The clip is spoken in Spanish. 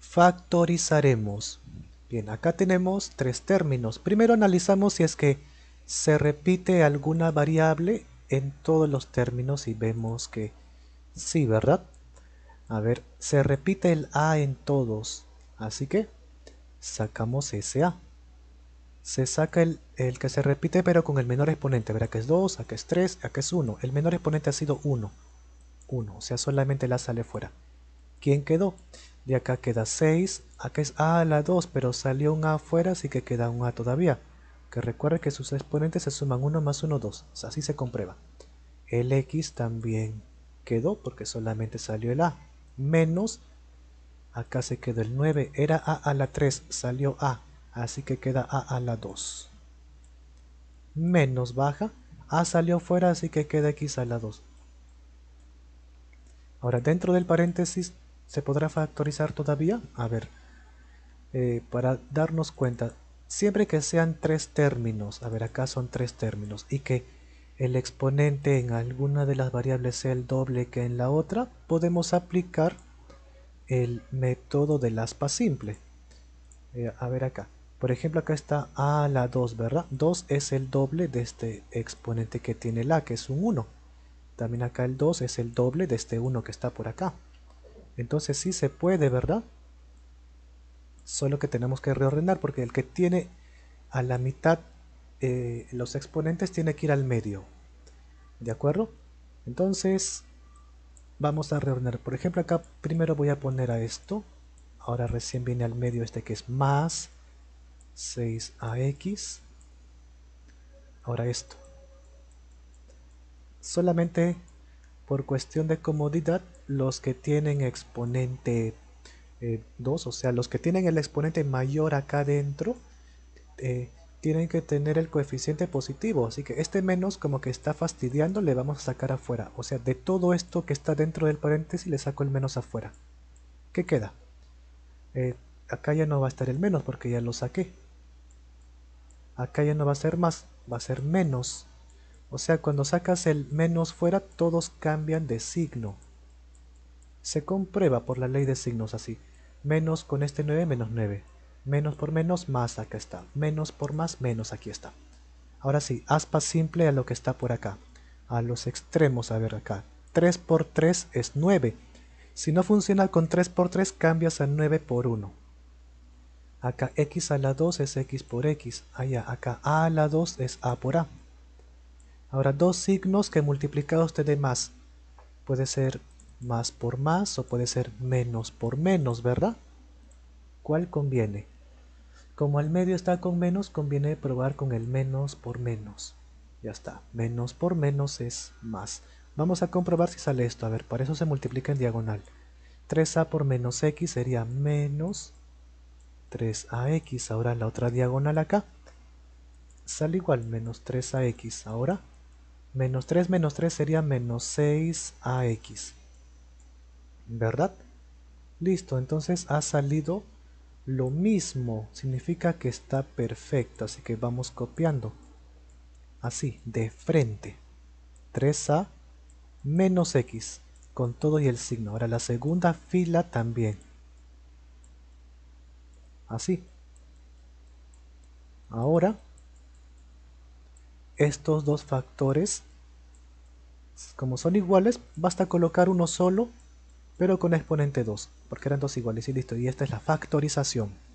factorizaremos. Bien, acá tenemos tres términos. Primero analizamos si es que se repite alguna variable en todos los términos y vemos que sí, ¿verdad? A ver, se repite el A en todos, así que sacamos ese A. Se saca el, el que se repite pero con el menor exponente, verá que es 2, que es 3, que es 1. El menor exponente ha sido 1, 1, o sea solamente la sale fuera. ¿Quién quedó? De acá queda 6. Acá es A a la 2, pero salió un A afuera, así que queda un A todavía. Que recuerde que sus exponentes se suman 1 más 1, 2. Así se comprueba. El X también quedó porque solamente salió el A. Menos, acá se quedó el 9. Era A a la 3, salió A. Así que queda A a la 2. Menos baja. A salió fuera, así que queda X a la 2. Ahora dentro del paréntesis ¿Se podrá factorizar todavía? A ver, eh, para darnos cuenta, siempre que sean tres términos, a ver acá son tres términos, y que el exponente en alguna de las variables sea el doble que en la otra, podemos aplicar el método del aspa simple. Eh, a ver acá, por ejemplo acá está a la 2, ¿verdad? 2 es el doble de este exponente que tiene la, que es un 1. También acá el 2 es el doble de este 1 que está por acá. Entonces sí se puede, ¿verdad? Solo que tenemos que reordenar porque el que tiene a la mitad eh, los exponentes tiene que ir al medio. ¿De acuerdo? Entonces vamos a reordenar. Por ejemplo, acá primero voy a poner a esto. Ahora recién viene al medio este que es más 6ax. Ahora esto. Solamente por cuestión de comodidad, los que tienen exponente 2, eh, o sea, los que tienen el exponente mayor acá adentro, eh, tienen que tener el coeficiente positivo, así que este menos como que está fastidiando le vamos a sacar afuera, o sea, de todo esto que está dentro del paréntesis le saco el menos afuera. ¿Qué queda? Eh, acá ya no va a estar el menos porque ya lo saqué. Acá ya no va a ser más, va a ser menos. O sea, cuando sacas el menos fuera, todos cambian de signo. Se comprueba por la ley de signos así. Menos con este 9, menos 9. Menos por menos, más acá está. Menos por más, menos aquí está. Ahora sí, aspa simple a lo que está por acá. A los extremos, a ver acá. 3 por 3 es 9. Si no funciona con 3 por 3, cambias a 9 por 1. Acá x a la 2 es x por x. Allá, acá a la 2 es a por a. Ahora, dos signos que multiplicados te de más. Puede ser más por más o puede ser menos por menos, ¿verdad? ¿Cuál conviene? Como el medio está con menos, conviene probar con el menos por menos. Ya está, menos por menos es más. Vamos a comprobar si sale esto. A ver, para eso se multiplica en diagonal. 3a por menos x sería menos 3ax. Ahora la otra diagonal acá. Sale igual, menos 3ax. Ahora Menos 3 menos 3 sería menos 6 AX. ¿Verdad? Listo, entonces ha salido lo mismo. Significa que está perfecto, así que vamos copiando. Así, de frente. 3A menos X, con todo y el signo. Ahora la segunda fila también. Así. Ahora estos dos factores como son iguales basta colocar uno solo pero con exponente 2 porque eran dos iguales y listo y esta es la factorización